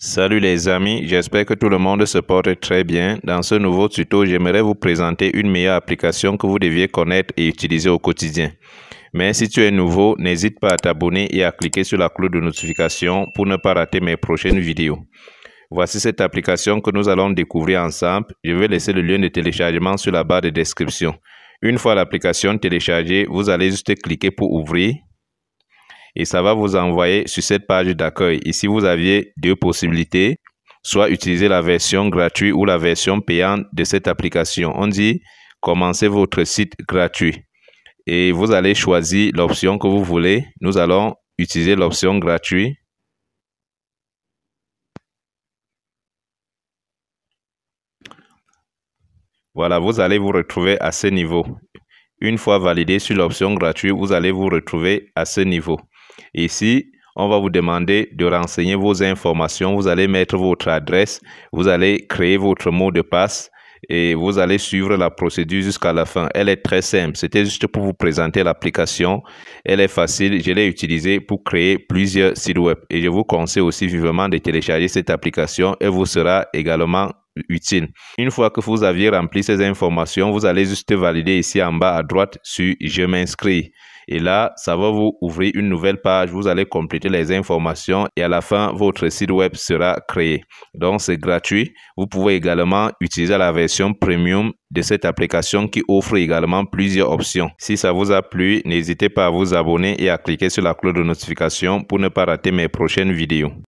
Salut les amis, j'espère que tout le monde se porte très bien. Dans ce nouveau tuto, j'aimerais vous présenter une meilleure application que vous deviez connaître et utiliser au quotidien. Mais si tu es nouveau, n'hésite pas à t'abonner et à cliquer sur la cloche de notification pour ne pas rater mes prochaines vidéos. Voici cette application que nous allons découvrir ensemble. Je vais laisser le lien de téléchargement sur la barre de description. Une fois l'application téléchargée, vous allez juste cliquer pour ouvrir et ça va vous envoyer sur cette page d'accueil. Ici, vous aviez deux possibilités, soit utiliser la version gratuite ou la version payante de cette application. On dit commencez votre site gratuit et vous allez choisir l'option que vous voulez. Nous allons utiliser l'option gratuite. Voilà, vous allez vous retrouver à ce niveau. Une fois validé sur l'option gratuite, vous allez vous retrouver à ce niveau. Ici, on va vous demander de renseigner vos informations. Vous allez mettre votre adresse, vous allez créer votre mot de passe et vous allez suivre la procédure jusqu'à la fin. Elle est très simple. C'était juste pour vous présenter l'application. Elle est facile. Je l'ai utilisée pour créer plusieurs sites web. Et je vous conseille aussi vivement de télécharger cette application. Elle vous sera également utile. Une fois que vous aviez rempli ces informations, vous allez juste valider ici en bas à droite sur Je m'inscris. Et là, ça va vous ouvrir une nouvelle page. Vous allez compléter les informations et à la fin, votre site web sera créé. Donc, c'est gratuit. Vous pouvez également utiliser la version premium de cette application qui offre également plusieurs options. Si ça vous a plu, n'hésitez pas à vous abonner et à cliquer sur la cloche de notification pour ne pas rater mes prochaines vidéos.